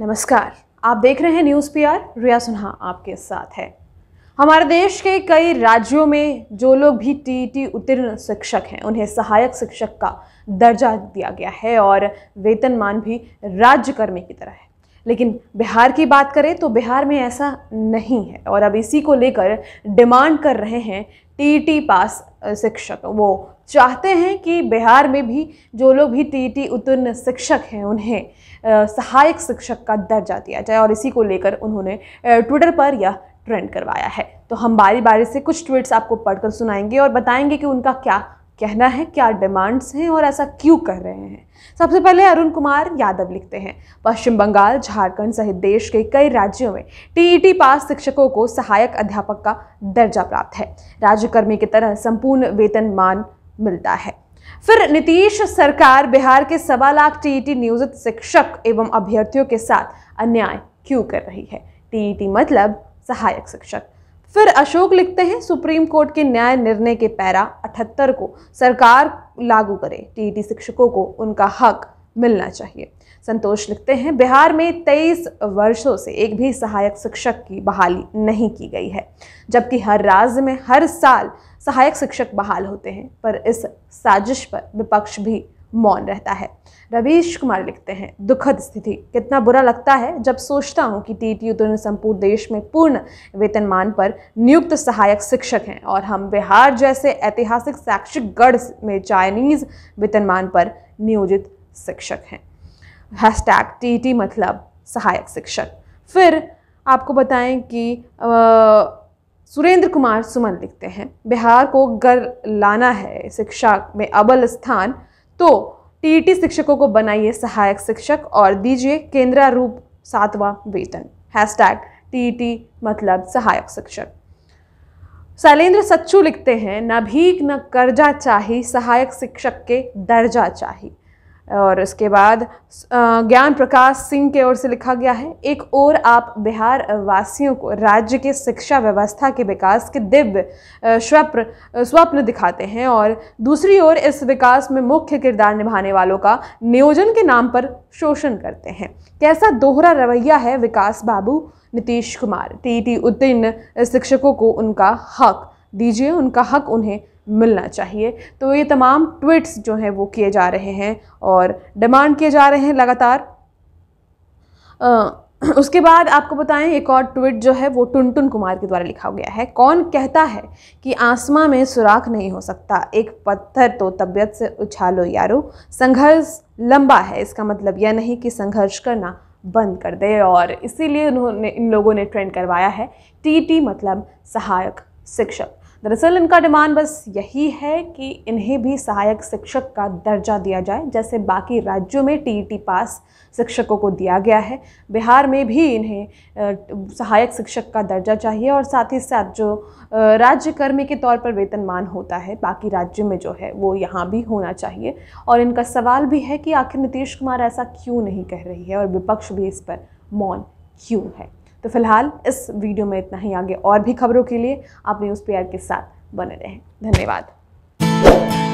नमस्कार आप देख रहे हैं न्यूज़ पीआर रिया सुन्हा आपके साथ है हमारे देश के कई राज्यों में जो लोग भी टी e उत्तीर्ण शिक्षक हैं उन्हें सहायक शिक्षक का दर्जा दिया गया है और वेतनमान भी राज्य कर्मी की तरह है लेकिन बिहार की बात करें तो बिहार में ऐसा नहीं है और अब इसी को लेकर डिमांड कर रहे हैं टीटी पास शिक्षक वो चाहते हैं कि बिहार में भी जो लोग भी टी उत्तीर्ण शिक्षक हैं उन्हें सहायक शिक्षक का दर्जा दिया जाए और इसी को लेकर उन्होंने ट्विटर पर यह ट्रेंड करवाया है तो हम बारी बारी से कुछ ट्वीट्स आपको पढ़कर सुनाएंगे और बताएंगे कि उनका क्या कहना है क्या डिमांड्स हैं और ऐसा क्यों कर रहे हैं सबसे पहले अरुण कुमार यादव लिखते हैं पश्चिम बंगाल झारखंड सहित देश के कई राज्यों में टीईटी e पास शिक्षकों को सहायक अध्यापक का दर्जा प्राप्त है राज्यकर्मी की तरह संपूर्ण वेतन मान मिलता है फिर नीतीश सरकार बिहार के सवा लाख टीईटी e नियोजित शिक्षक एवं अभ्यर्थियों के साथ अन्याय क्यों कर रही है टीईटी e मतलब सहायक शिक्षक फिर अशोक लिखते हैं सुप्रीम कोर्ट के न्याय निर्णय के पैरा 78 को सरकार लागू करे टीईटी शिक्षकों को उनका हक मिलना चाहिए संतोष लिखते हैं बिहार में 23 वर्षों से एक भी सहायक शिक्षक की बहाली नहीं की गई है जबकि हर राज्य में हर साल सहायक शिक्षक बहाल होते हैं पर इस साजिश पर विपक्ष भी मौन रहता है रवीश कुमार लिखते हैं दुखद स्थिति कितना बुरा लगता है जब सोचता हूँ कि टी टी ने संपूर्ण देश में पूर्ण वेतनमान पर नियुक्त सहायक शिक्षक हैं और हम बिहार जैसे ऐतिहासिक शैक्षिक गढ़ में चाइनीज वेतनमान पर नियोजित शिक्षक हैं हैशटैग टी टी मतलब सहायक शिक्षक फिर आपको बताएं कि आ, सुरेंद्र कुमार सुमन लिखते हैं बिहार को गर लाना है शिक्षा में अबल स्थान तो टी शिक्षकों को बनाइए सहायक शिक्षक और दीजिए केंद्रारूप सातवां वेतन हैशटैग टीईटी e मतलब सहायक शिक्षक शैलेंद्र सच्चू लिखते हैं न भीख न कर्जा चाहिए सहायक शिक्षक के दर्जा चाहिए और उसके बाद ज्ञान प्रकाश सिंह के ओर से लिखा गया है एक और आप बिहार वासियों को राज्य के शिक्षा व्यवस्था के विकास के दिव्य स्वप्न स्वप्न दिखाते हैं और दूसरी ओर इस विकास में मुख्य किरदार निभाने वालों का नियोजन के नाम पर शोषण करते हैं कैसा दोहरा रवैया है विकास बाबू नीतीश कुमार टी उत्तीर्ण शिक्षकों को उनका हक दीजिए उनका हक उन्हें मिलना चाहिए तो ये तमाम ट्वीट्स जो हैं वो किए जा रहे हैं और डिमांड किए जा रहे हैं लगातार उसके बाद आपको बताएं एक और ट्वीट जो है वो टुनटुन -टुन कुमार के द्वारा लिखा गया है कौन कहता है कि आसमा में सुराख नहीं हो सकता एक पत्थर तो तबीयत से उछालो यारो संघर्ष लंबा है इसका मतलब यह नहीं कि संघर्ष करना बंद कर दे और इसीलिए उन्होंने इन लोगों ने ट्रेंड करवाया है टीटी मतलब सहायक शिक्षक दरअसल इनका डिमांड बस यही है कि इन्हें भी सहायक शिक्षक का दर्जा दिया जाए जैसे बाकी राज्यों में टीईटी पास शिक्षकों को दिया गया है बिहार में भी इन्हें सहायक शिक्षक का दर्जा चाहिए और साथ ही साथ जो राज्य कर्मी के तौर पर वेतनमान होता है बाकी राज्यों में जो है वो यहाँ भी होना चाहिए और इनका सवाल भी है कि आखिर नीतीश कुमार ऐसा क्यों नहीं कह रही है और विपक्ष भी इस पर मौन क्यों है तो फिलहाल इस वीडियो में इतना ही आगे और भी खबरों के लिए आप न्यूज़ पी के साथ बने रहें धन्यवाद